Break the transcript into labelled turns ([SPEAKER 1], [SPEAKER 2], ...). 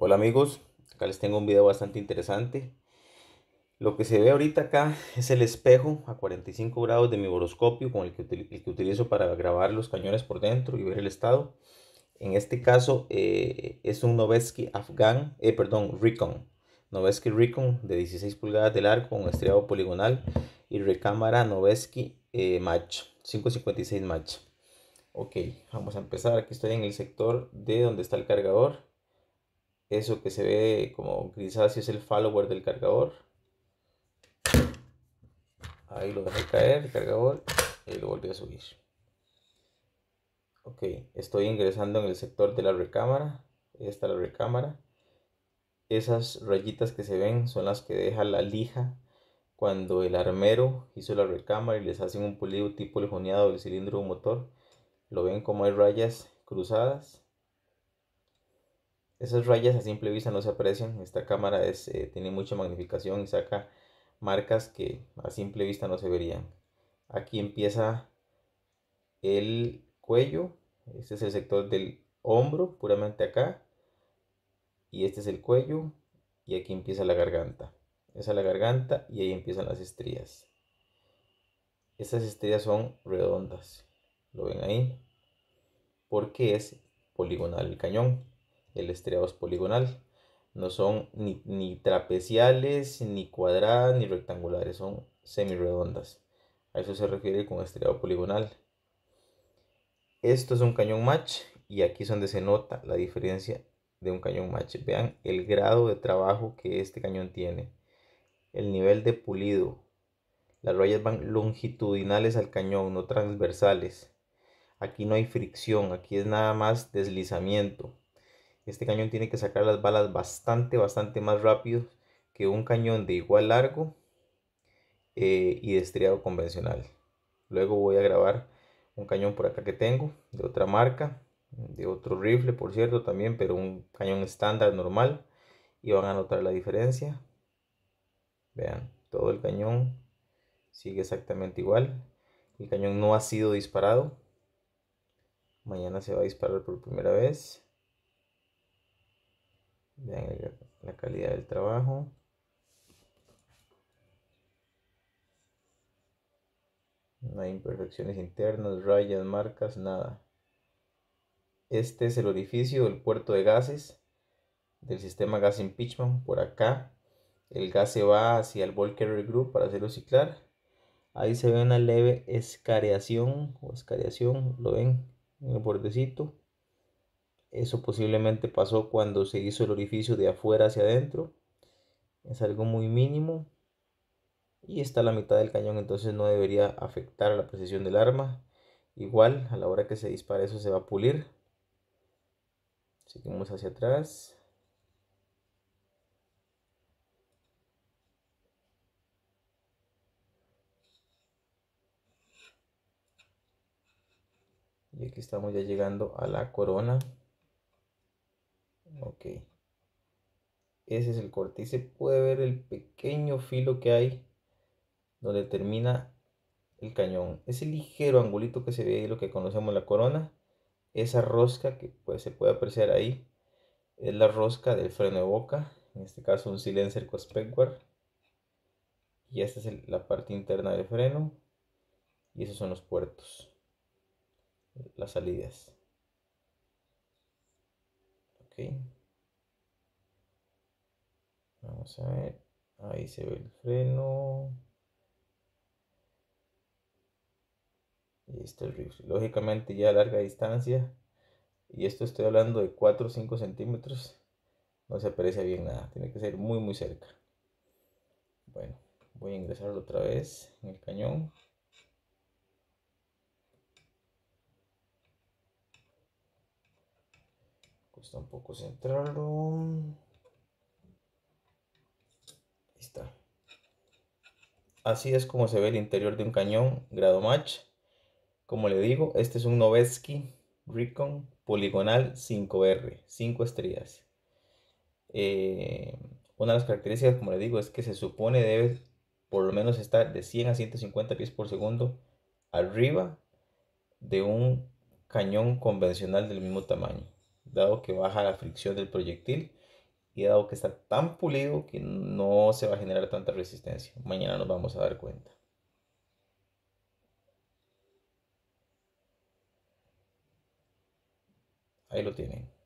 [SPEAKER 1] Hola amigos, acá les tengo un video bastante interesante. Lo que se ve ahorita acá es el espejo a 45 grados de mi horoscopio con el que, el utilizo para grabar los cañones por dentro y ver el estado. En este caso eh, es un Novesky Afgan, eh, perdón, Recon. Novesky Recon de 16 pulgadas de largo con estriado poligonal y recámara Novesky eh, Match, 556 Match. Ok, vamos a empezar. Aquí estoy en el sector de donde está el cargador eso que se ve como grisáceo es el follower del cargador. Ahí lo dejé caer el cargador y lo volví a subir. Ok, estoy ingresando en el sector de la recámara. Esta es la recámara. Esas rayitas que se ven son las que deja la lija cuando el armero hizo la recámara y les hacen un pulido tipo lejoneado del cilindro de motor. Lo ven como hay rayas cruzadas esas rayas a simple vista no se aprecian. Esta cámara es, eh, tiene mucha magnificación y saca marcas que a simple vista no se verían. Aquí empieza el cuello. Este es el sector del hombro, puramente acá. Y este es el cuello. Y aquí empieza la garganta. Esa es la garganta y ahí empiezan las estrías. Estas estrías son redondas. ¿Lo ven ahí? Porque es poligonal el cañón el es poligonal. No son ni, ni trapeciales, ni cuadradas, ni rectangulares, son semirredondas. A eso se refiere con estriado poligonal. Esto es un cañón match y aquí es donde se nota la diferencia de un cañón match. Vean el grado de trabajo que este cañón tiene, el nivel de pulido. Las rayas van longitudinales al cañón, no transversales. Aquí no hay fricción, aquí es nada más deslizamiento. Este cañón tiene que sacar las balas bastante, bastante más rápido que un cañón de igual largo eh, y de estriado convencional. Luego voy a grabar un cañón por acá que tengo, de otra marca, de otro rifle, por cierto, también, pero un cañón estándar normal. Y van a notar la diferencia. Vean, todo el cañón sigue exactamente igual. El cañón no ha sido disparado. Mañana se va a disparar por primera vez. Vean la calidad del trabajo. No hay imperfecciones internas, rayas, marcas, nada. Este es el orificio del puerto de gases del sistema Gas Impeachment. Por acá el gas se va hacia el Ball Group para hacerlo ciclar. Ahí se ve una leve escariación o escariación, lo ven en el bordecito. Eso posiblemente pasó cuando se hizo el orificio de afuera hacia adentro. Es algo muy mínimo. Y está la mitad del cañón, entonces no debería afectar a la precisión del arma. Igual, a la hora que se dispara eso se va a pulir. Seguimos hacia atrás. Y aquí estamos ya llegando a la corona. Ok. Ese es el corte. Y se puede ver el pequeño filo que hay donde termina el cañón. Ese ligero angulito que se ve ahí, lo que conocemos la corona. Esa rosca que pues, se puede apreciar ahí es la rosca del freno de boca. En este caso un silencer con Y esta es la parte interna del freno. Y esos son los puertos. Las salidas vamos a ver ahí se ve el freno y este el rifle lógicamente ya a larga distancia y esto estoy hablando de 4 o 5 centímetros no se aprecia bien nada tiene que ser muy muy cerca bueno voy a ingresarlo otra vez en el cañón Está pues, un poco centrado. Ahí está. Así es como se ve el interior de un cañón grado match. Como le digo, este es un Novetsky Recon poligonal 5R, 5 estrellas. Eh, una de las características, como le digo, es que se supone debe por lo menos estar de 100 a 150 pies por segundo arriba de un cañón convencional del mismo tamaño dado que baja la fricción del proyectil y dado que está tan pulido que no se va a generar tanta resistencia. Mañana nos vamos a dar cuenta. Ahí lo tienen.